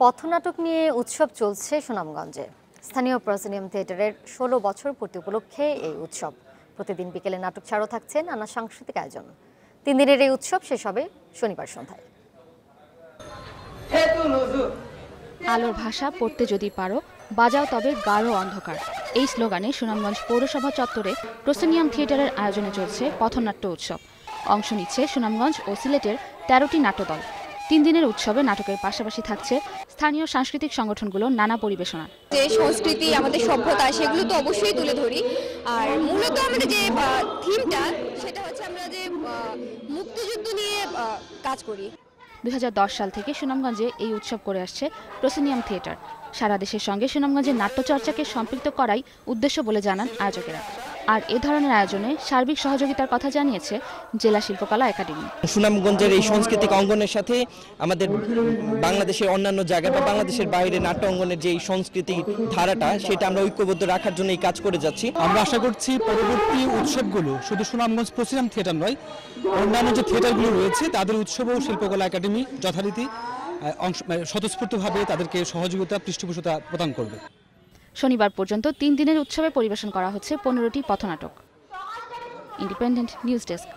পথনাটক নিয়ে উৎসব চলছে সুনামগঞ্জে স্থানীয় প্রসিনিয়াম থিয়েটারের ষোলো বছর পূর্তি উপলক্ষে এই উৎসব প্রতিদিন বিকেলে নাটক ছাড়ো থাকছে নানা সাংস্কৃতিক আয়োজন তিন দিনের এই উৎসব শেষ হবে শনিবার সন্ধ্যায় আলোর ভাষা পড়তে যদি পারো বাজাও তবে গাঢ় অন্ধকার এই স্লোগানে সুনামগঞ্জ পৌরসভা চত্বরে প্রসেনিয়াম থিয়েটারের আয়োজনে চলছে পথনাট্য উৎসব অংশ নিচ্ছে সুনামগঞ্জ ও সিলেটের তেরোটি নাট্যদল তিন দিনের উৎসবে নাটকের পাশাপাশি থাকছে স্থানীয় সাংস্কৃতিক সংগঠনগুলোর নানা পরিবেশনা যে সংস্কৃতি আমাদের সভ্যতা সেগুলো তো অবশ্যই তুলে ধরি আর মূলত আমাদের যে থিমটা সেটা হচ্ছে আমরা যে মুক্তিযুদ্ধ নিয়ে কাজ করি দু সাল থেকে সুনামগঞ্জে এই উৎসব করে আসছে প্রসিনিয়াম থিয়েটার সারা দেশের সঙ্গে সুনামগঞ্জের নাট্যচর্চাকে সম্পৃক্ত করাই উদ্দেশ্য বলে জানান আয়োজকেরা আর এ ধরনের আয়োজনে সার্বিক সহযোগিতার কথা জানিয়েছে জেলা শিল্পকলা একাডেমি সুনামগঞ্জের এই সাংস্কৃতিক অঙ্গনের সাথে আমাদের বাংলাদেশের অন্যান্য জায়গা বা বাংলাদেশের বাইরে নাট্য অঙ্গনের যে সংস্কৃতি ধারাটা সেটা আমরা ঐক্যবদ্ধ রাখার জন্য এই কাজ করে যাচ্ছি আমরা আশা করছি পরবর্তী উৎসবগুলো শুধু সুনামগঞ্জ প্রসিরাম থিয়েটার নয় অন্যান্য যে থিয়েটারগুলো রয়েছে তাদের উৎসবও শিল্পকলা একাডেমি যথারীতি অংশ মানে স্বতঃস্ফূর্তভাবে তাদেরকে সহযোগিতা পৃষ্ঠপোষকতা প্রদান করবে শনিবার পর্যন্ত তিন দিনের উৎসবে পরিবেশন করা হচ্ছে পনেরোটি পথনাটক ইন্ডিপেন্ডেন্ট নিউজ ডেস্ক